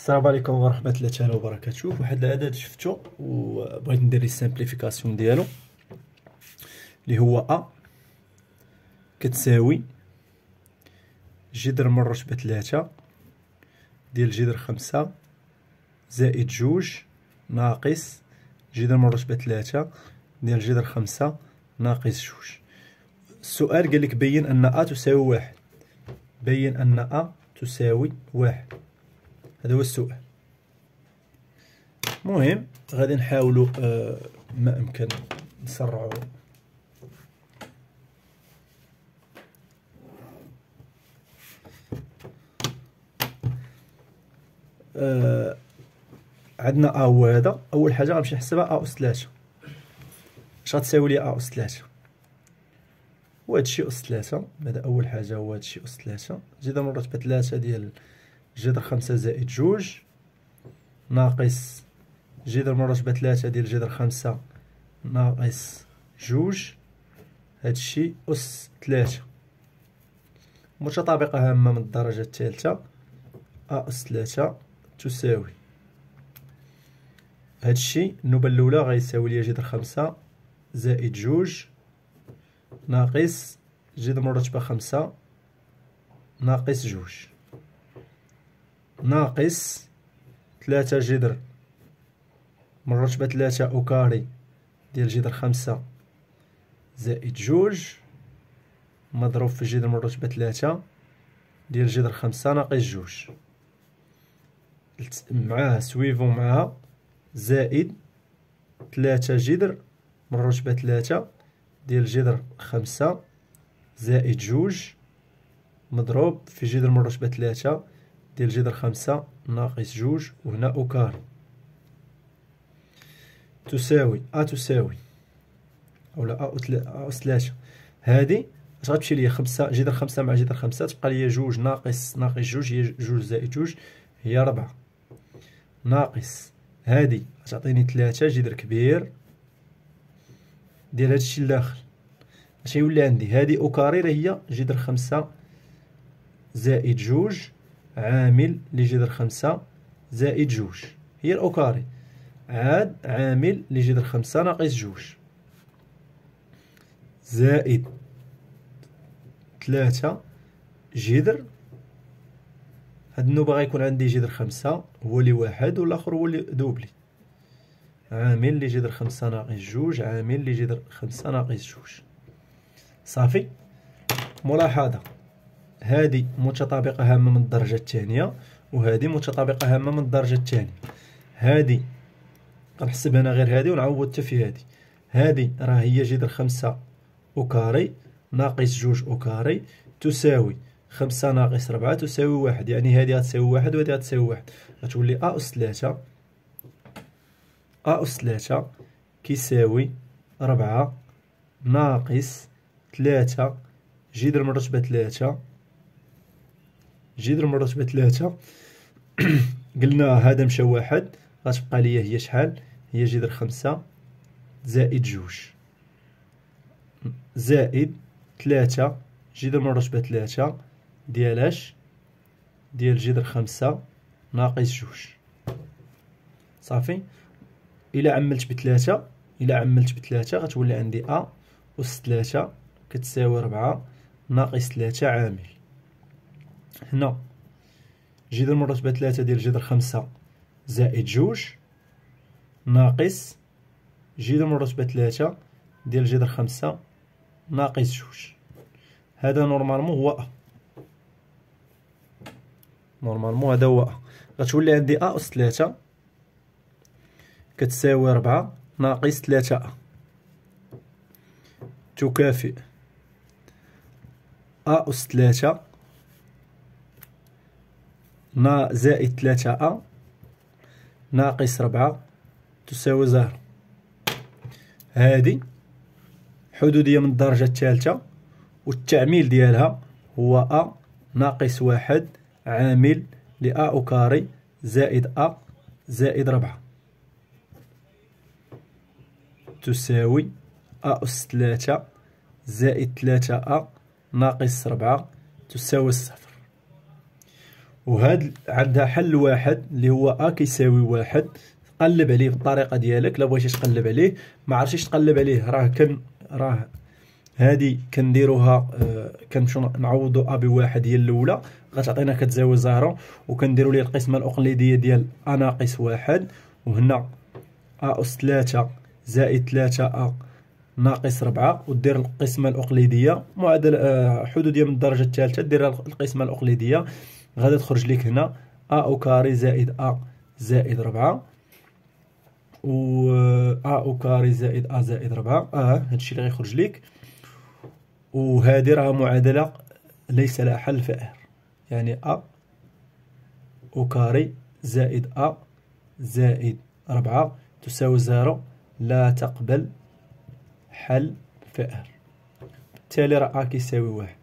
السلام عليكم ورحمه الله تعالى وبركاته شوف واحد العدد شفتو وبغيت ندير لي سامبليفيكاسيون ديالو اللي هو ا كتساوي جذر من رتبه 3 ديال جذر 5 زائد جوج ناقص جذر من رتبه 3 ديال جذر 5 ناقص جوج السؤال قال لك بين ان ا تساوي واحد بين ان ا تساوي واحد هذا هو السؤال مهم غادي نحاولوا آه ما امكن نسرعوا آه عندنا ا هو هذا اول حاجه غنمشي نحسبها ا اس 3 اش غتساوي لي ا اس 3 وهذا الشيء اس 3 هذا اول حاجه هو هذا الشيء اس 3 زيد مرتبه 3 ديال جذر خمسة زائد جوج ناقص جذر مربع ثلاثة ديال جذر خمسة ناقص جوج هادشي أس ثلاثة متطابقة هامة من الدرجة الثالثة أ أس ثلاثة تساوي هادشي النوبة الأولى غيساوي ليا جذر خمسة زائد جوج ناقص جذر مرتبة خمسة ناقص جوج ناقص ثلاثة جذر من رتبة ثلاثة أوكاري ديال جذر خمسة زائد جوج مضروب في جذر من رتبة ثلاثة ديال جذر خمسة ناقص جوج معاه سويفون معاها زائد ثلاثة جذر من رتبة ثلاثة ديال جذر خمسة زائد جوج مضروب في جذر من رتبة ثلاثة ديال جذر خمسة ناقص جوج وهنا أو كاري تساوي أ تساوي أولا أ أو ثلاثة هادي اش غتمشي ليا خمسة جذر خمسة مع جذر خمسة تبقى ليا جوج ناقص ناقص جوج هي جوج زائد جوج هي ربعة ناقص هادي غتعطيني تلاتة جذر كبير ديال هادشي لداخل اش غيولي عندي هادي أو كاري راه هي جذر خمسة زائد جوج عامل لجذر خمسة زائد جوج هي الأوكاري عاد عامل لجذر خمسة ناقص جوج زائد ثلاثة جذر هاد النوبة غيكون عندي جذر خمسة هو لي واحد والآخر هو لي دوبلي عامل لجذر خمسة ناقص جوج عامل لجذر خمسة ناقص جوج صافي ملاحظة هذه متطابقة هامة من الدرجة الثانية وهذه متطابقة هامة من الدرجة الثانية هذه غنحسب هنا غير هذه ونعوض حتى في هذه هذه راه هي جذر خمسة أوكاري ناقص جوج أوكاري تساوي خمسة ناقص ربعة تساوي واحد يعني هذه غتساوي واحد وهذه غتساوي واحد غتولي أ أس تلاتة أ أس تلاتة كيساوي ربعة ناقص تلاتة جذر من رتبة تلاتة جي المرة تبقى ثلاثة قلنا هذا مشى واحد غتبقى ليا هي شحال هي جذر خمسة زائد جوج زائد ثلاثة جذر من رتبة ثلاثة ديال اش ديال جذر خمسة ناقص جوج صافي إلا عملت بثلاثة إلا عملت بثلاثة غتولي عندي أ أس ثلاثة كتساوي ربعة ناقص ثلاثة عامل هنا جذر مرتبة ثلاثة ديال جذر خمسة زائد جوج ناقص جذر مرتبة ثلاثة ديال جذر خمسة ناقص جوج هذا نورمالمون هو أ نورمالمون هذا هو أ غتولي عندي أ أس ثلاثة كتساوي ربعة ناقص ثلاثة أ تكافئ أ أس ثلاثة نا زائد تلاتة أ ناقص ربعة تساوي زهر هادي حدودية من الدرجة الثالثة والتعميل ديالها هو أ ناقص واحد عامل لأ أو كاري زائد أ زائد ربعة تساوي أ أس تلاتة زائد تلاتة أ ناقص ربعة تساوي الصفر وهاد عندها حل واحد اللي هو ا آه كيساوي واحد قلب عليه بالطريقه ديالك الا بغيتي تقلب عليه ما عرفتيش تقلب عليه راه كن راه هادي كنديروها آه كنمشيو نعوضو ا آه بواحد هي الاولى غتعطينا كتزاوي زيرو وكنديرو ليه القسمه الاقليديه ديال ا آه ناقص واحد وهنا ا اس ثلاثة زائد ثلاثة ا ناقص ربعة ودير القسمه الاقليديه معادله آه حدوديه من الدرجه الثالثه دير القسمه الاقليديه غادي تخرج لك هنا ا او كاري زائد ا زائد 4 و ا او كاري زائد ا زائد 4 اه هادشي اللي غيخرج لك وهذه راه معادله ليس لها حل فائر يعني ا او كاري زائد ا زائد 4 تساوي زيرو لا تقبل حل فائر بالتالي راه ا كيساوي واحد